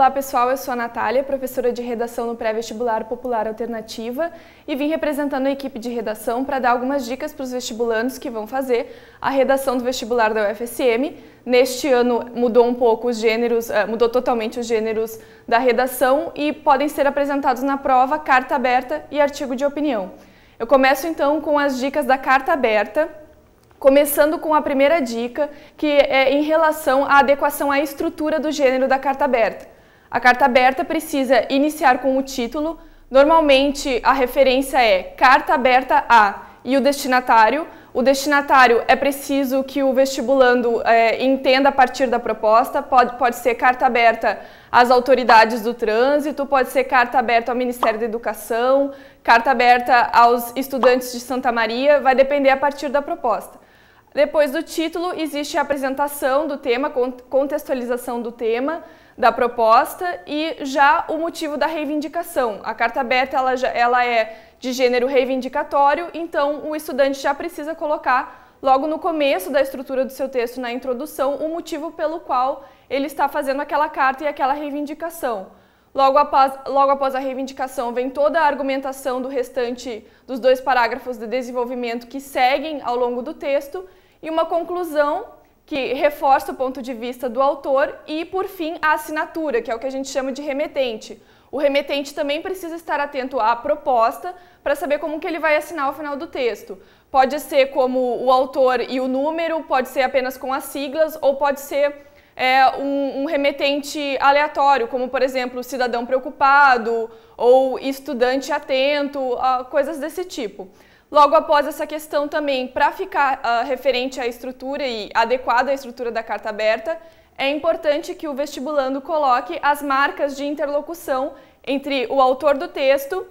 Olá pessoal, eu sou a Natália, professora de redação no pré-vestibular Popular Alternativa e vim representando a equipe de redação para dar algumas dicas para os vestibulandos que vão fazer a redação do vestibular da UFSM. Neste ano mudou um pouco os gêneros, eh, mudou totalmente os gêneros da redação e podem ser apresentados na prova carta aberta e artigo de opinião. Eu começo então com as dicas da carta aberta, começando com a primeira dica, que é em relação à adequação à estrutura do gênero da carta aberta. A carta aberta precisa iniciar com o título. Normalmente a referência é Carta Aberta A e o destinatário. O destinatário é preciso que o vestibulando é, entenda a partir da proposta. Pode, pode ser carta aberta às autoridades do trânsito, pode ser carta aberta ao Ministério da Educação, carta aberta aos estudantes de Santa Maria, vai depender a partir da proposta. Depois do título, existe a apresentação do tema, contextualização do tema, da proposta e já o motivo da reivindicação. A carta aberta ela, já, ela é de gênero reivindicatório, então o estudante já precisa colocar logo no começo da estrutura do seu texto, na introdução, o motivo pelo qual ele está fazendo aquela carta e aquela reivindicação. Logo após, logo após a reivindicação vem toda a argumentação do restante dos dois parágrafos de desenvolvimento que seguem ao longo do texto e uma conclusão que reforça o ponto de vista do autor e, por fim, a assinatura, que é o que a gente chama de remetente. O remetente também precisa estar atento à proposta para saber como que ele vai assinar o final do texto. Pode ser como o autor e o número, pode ser apenas com as siglas ou pode ser é, um, um, remetente aleatório, como por exemplo cidadão preocupado ou estudante atento, ah, coisas desse tipo. Logo após essa questão também, para ficar uh, referente à estrutura e adequada à estrutura da carta aberta, é importante que o vestibulando coloque as marcas de interlocução entre o autor do texto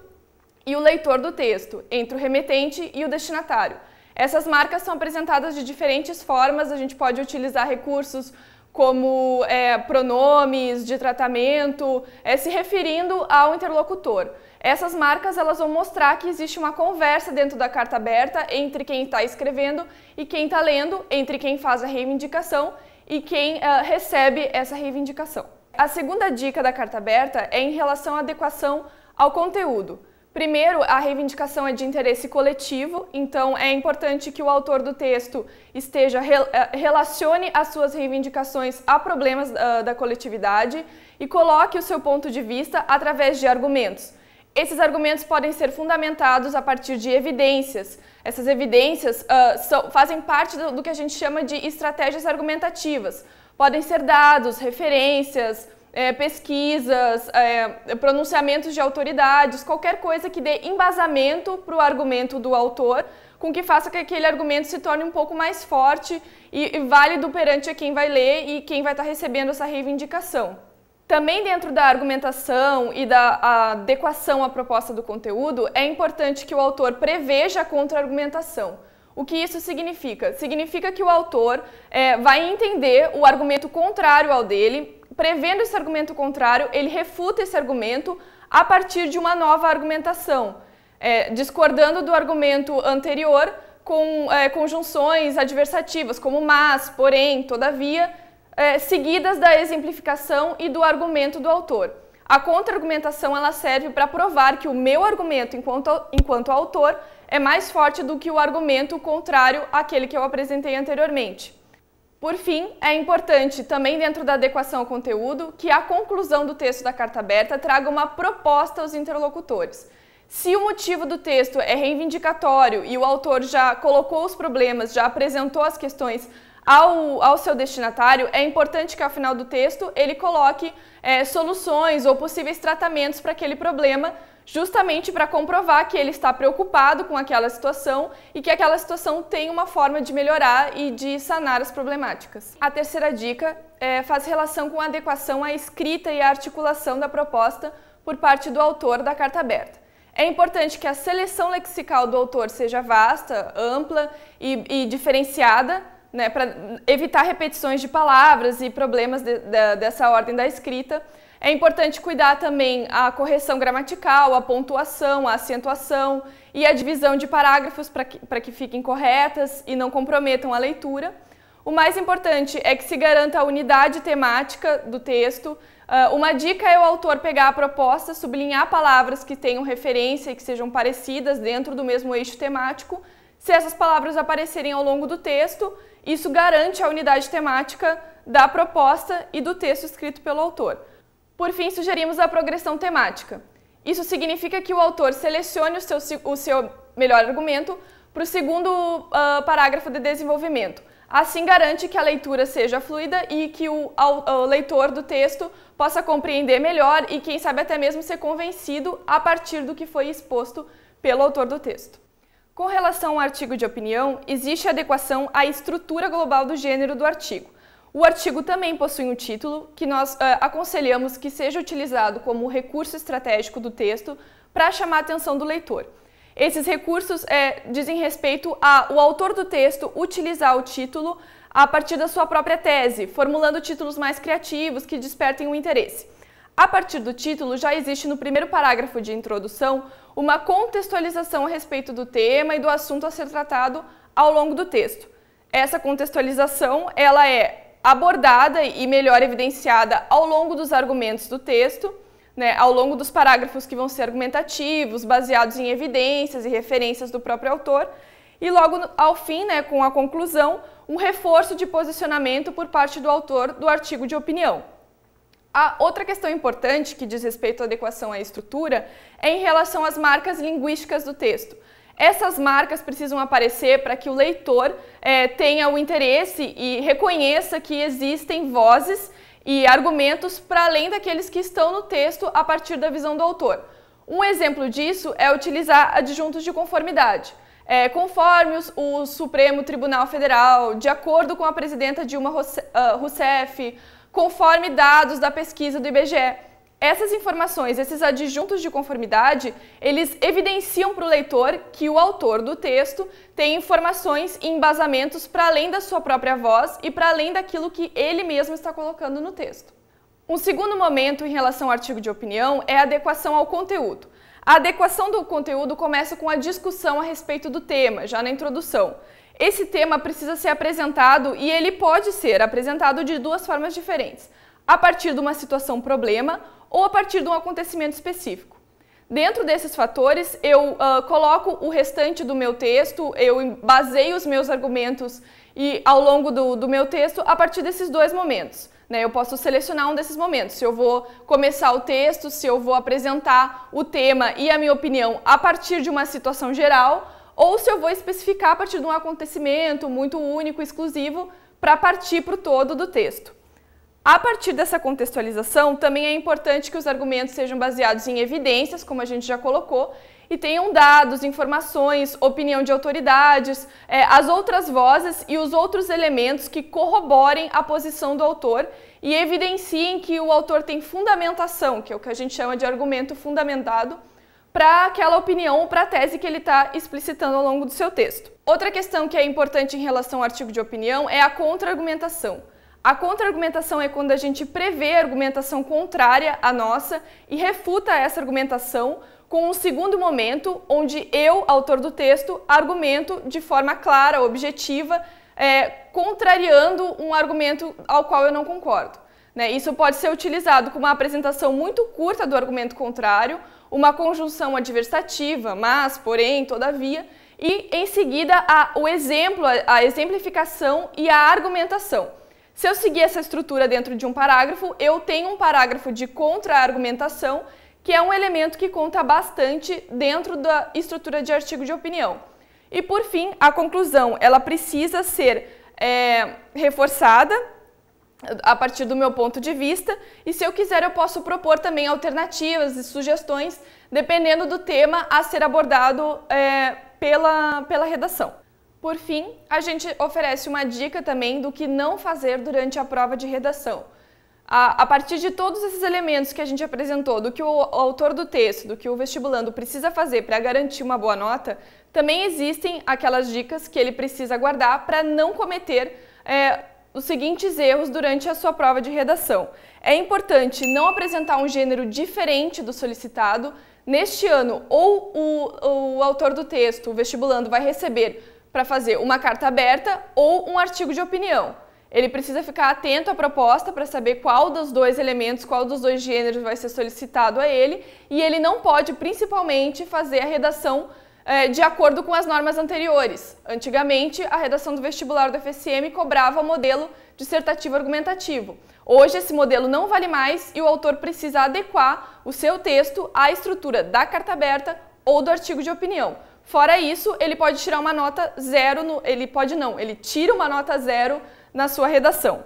e o leitor do texto, entre o remetente e o destinatário. Essas marcas são apresentadas de diferentes formas, a gente pode utilizar recursos como é, pronomes de tratamento, é, se referindo ao interlocutor. Essas marcas elas vão mostrar que existe uma conversa dentro da carta aberta entre quem está escrevendo e quem está lendo, entre quem faz a reivindicação e quem uh, recebe essa reivindicação. A segunda dica da carta aberta é em relação à adequação ao conteúdo. Primeiro, a reivindicação é de interesse coletivo, então é importante que o autor do texto esteja eh, relacione as suas reivindicações a problemas uh, da coletividade e coloque o seu ponto de vista através de argumentos. Esses argumentos podem ser fundamentados a partir de evidências. Essas evidências uh, são, fazem parte do, do que a gente chama de estratégias argumentativas. Podem ser dados, referências, é, pesquisas, é, pronunciamentos de autoridades, qualquer coisa que dê embasamento para o argumento do autor, com que faça que aquele argumento se torne um pouco mais forte e, e válido perante a quem vai ler e quem vai estar tá recebendo essa reivindicação. Também dentro da argumentação e da adequação à proposta do conteúdo, é importante que o autor preveja a contra-argumentação. O que isso significa? Significa que o autor é, vai entender o argumento contrário ao dele, prevendo esse argumento contrário, ele refuta esse argumento a partir de uma nova argumentação, é, discordando do argumento anterior com é, conjunções adversativas, como mas, porém, todavia, é, seguidas da exemplificação e do argumento do autor. A contra-argumentação ela serve para provar que o meu argumento enquanto, enquanto autor é mais forte do que o argumento contrário àquele que eu apresentei anteriormente. Por fim, é importante, também dentro da adequação ao conteúdo, que a conclusão do texto da carta aberta traga uma proposta aos interlocutores. Se o motivo do texto é reivindicatório e o autor já colocou os problemas, já apresentou as questões ao, ao seu destinatário, é importante que ao final do texto ele coloque é, soluções ou possíveis tratamentos para aquele problema, justamente para comprovar que ele está preocupado com aquela situação e que aquela situação tem uma forma de melhorar e de sanar as problemáticas. A terceira dica é, faz relação com a adequação à escrita e à articulação da proposta por parte do autor da carta aberta. É importante que a seleção lexical do autor seja vasta, ampla e, e diferenciada né, para evitar repetições de palavras e problemas de, de, dessa ordem da escrita. É importante cuidar também a correção gramatical, a pontuação, a acentuação e a divisão de parágrafos para que, que fiquem corretas e não comprometam a leitura. O mais importante é que se garanta a unidade temática do texto. Ah, uma dica é o autor pegar a proposta, sublinhar palavras que tenham referência e que sejam parecidas dentro do mesmo eixo temático, se essas palavras aparecerem ao longo do texto, isso garante a unidade temática da proposta e do texto escrito pelo autor. Por fim, sugerimos a progressão temática. Isso significa que o autor selecione o seu, o seu melhor argumento para o segundo uh, parágrafo de desenvolvimento. Assim, garante que a leitura seja fluida e que o, o leitor do texto possa compreender melhor e, quem sabe, até mesmo ser convencido a partir do que foi exposto pelo autor do texto. Com relação ao artigo de opinião, existe adequação à estrutura global do gênero do artigo. O artigo também possui um título que nós uh, aconselhamos que seja utilizado como recurso estratégico do texto para chamar a atenção do leitor. Esses recursos é, dizem respeito ao autor do texto utilizar o título a partir da sua própria tese, formulando títulos mais criativos que despertem o interesse. A partir do título, já existe no primeiro parágrafo de introdução uma contextualização a respeito do tema e do assunto a ser tratado ao longo do texto. Essa contextualização ela é abordada e melhor evidenciada ao longo dos argumentos do texto, né, ao longo dos parágrafos que vão ser argumentativos, baseados em evidências e referências do próprio autor, e logo ao fim, né, com a conclusão, um reforço de posicionamento por parte do autor do artigo de opinião. A outra questão importante que diz respeito à adequação à estrutura é em relação às marcas linguísticas do texto. Essas marcas precisam aparecer para que o leitor é, tenha o interesse e reconheça que existem vozes e argumentos para além daqueles que estão no texto a partir da visão do autor. Um exemplo disso é utilizar adjuntos de conformidade. É, conforme o Supremo Tribunal Federal, de acordo com a presidenta Dilma ah, Rousseff, conforme dados da pesquisa do IBGE. Essas informações, esses adjuntos de conformidade, eles evidenciam para o leitor que o autor do texto tem informações e embasamentos para além da sua própria voz e para além daquilo que ele mesmo está colocando no texto. Um segundo momento em relação ao artigo de opinião é a adequação ao conteúdo. A adequação do conteúdo começa com a discussão a respeito do tema, já na introdução. Esse tema precisa ser apresentado e ele pode ser apresentado de duas formas diferentes: a partir de uma situação problema ou a partir de um acontecimento específico. Dentro desses fatores, eu uh, coloco o restante do meu texto, eu baseio os meus argumentos e ao longo do, do meu texto a partir desses dois momentos. Né? Eu posso selecionar um desses momentos, se eu vou começar o texto, se eu vou apresentar o tema e a minha opinião a partir de uma situação geral ou se eu vou especificar a partir de um acontecimento muito único, exclusivo, para partir para o todo do texto. A partir dessa contextualização, também é importante que os argumentos sejam baseados em evidências, como a gente já colocou, e tenham dados, informações, opinião de autoridades, é, as outras vozes e os outros elementos que corroborem a posição do autor e evidenciem que o autor tem fundamentação, que é o que a gente chama de argumento fundamentado, para aquela opinião ou para a tese que ele está explicitando ao longo do seu texto. Outra questão que é importante em relação ao artigo de opinião é a contra-argumentação. A contra-argumentação é quando a gente prevê a argumentação contrária à nossa e refuta essa argumentação com um segundo momento, onde eu, autor do texto, argumento de forma clara, objetiva, é, contrariando um argumento ao qual eu não concordo. Né? Isso pode ser utilizado com uma apresentação muito curta do argumento contrário uma conjunção adversativa, mas, porém, todavia, e em seguida a, o exemplo, a exemplificação e a argumentação. Se eu seguir essa estrutura dentro de um parágrafo, eu tenho um parágrafo de contra-argumentação, que é um elemento que conta bastante dentro da estrutura de artigo de opinião. E por fim, a conclusão, ela precisa ser é, reforçada a partir do meu ponto de vista, e se eu quiser eu posso propor também alternativas e sugestões, dependendo do tema a ser abordado é, pela, pela redação. Por fim, a gente oferece uma dica também do que não fazer durante a prova de redação. A, a partir de todos esses elementos que a gente apresentou, do que o, o autor do texto, do que o vestibulando precisa fazer para garantir uma boa nota, também existem aquelas dicas que ele precisa guardar para não cometer é, os seguintes erros durante a sua prova de redação. É importante não apresentar um gênero diferente do solicitado. Neste ano, ou o, o autor do texto, o vestibulando, vai receber para fazer uma carta aberta ou um artigo de opinião. Ele precisa ficar atento à proposta para saber qual dos dois elementos, qual dos dois gêneros vai ser solicitado a ele, e ele não pode, principalmente, fazer a redação é, de acordo com as normas anteriores. Antigamente, a redação do vestibular do FSM cobrava o modelo dissertativo argumentativo. Hoje, esse modelo não vale mais e o autor precisa adequar o seu texto à estrutura da carta aberta ou do artigo de opinião. Fora isso, ele pode tirar uma nota zero, no, ele pode não, ele tira uma nota zero na sua redação.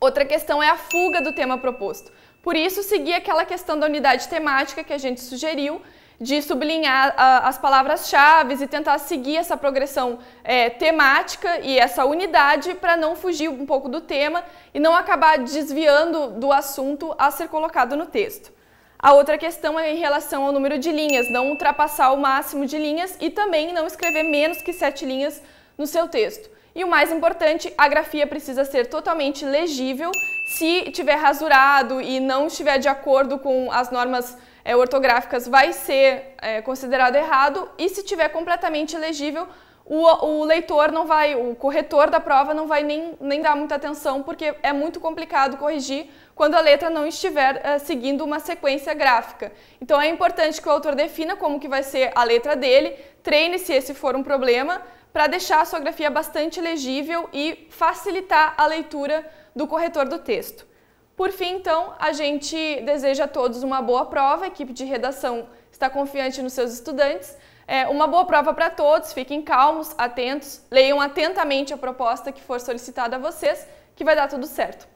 Outra questão é a fuga do tema proposto. Por isso, seguir aquela questão da unidade temática que a gente sugeriu de sublinhar a, ah, as palavras-chave e tentar seguir essa progressão é, temática e essa unidade para não fugir um pouco do tema e não acabar desviando do assunto a ser colocado no texto. A outra questão é em relação ao número de linhas, não ultrapassar o máximo de linhas e também não escrever menos que sete linhas no seu texto. E o mais importante, a grafia precisa ser totalmente legível. Se tiver rasurado e não estiver de acordo com as normas é, ortográficas vai ser é, considerado errado e se tiver completamente legível, o, o, leitor não vai, o corretor da prova não vai nem, nem dar muita atenção, porque é muito complicado corrigir quando a letra não estiver é, seguindo uma sequência gráfica. Então é importante que o autor defina como que vai ser a letra dele, treine se esse for um problema, para deixar a sua grafia bastante legível e facilitar a leitura do corretor do texto. Por fim, então, a gente deseja a todos uma boa prova. A equipe de redação está confiante nos seus estudantes. É uma boa prova para todos, fiquem calmos, atentos, leiam atentamente a proposta que for solicitada a vocês, que vai dar tudo certo.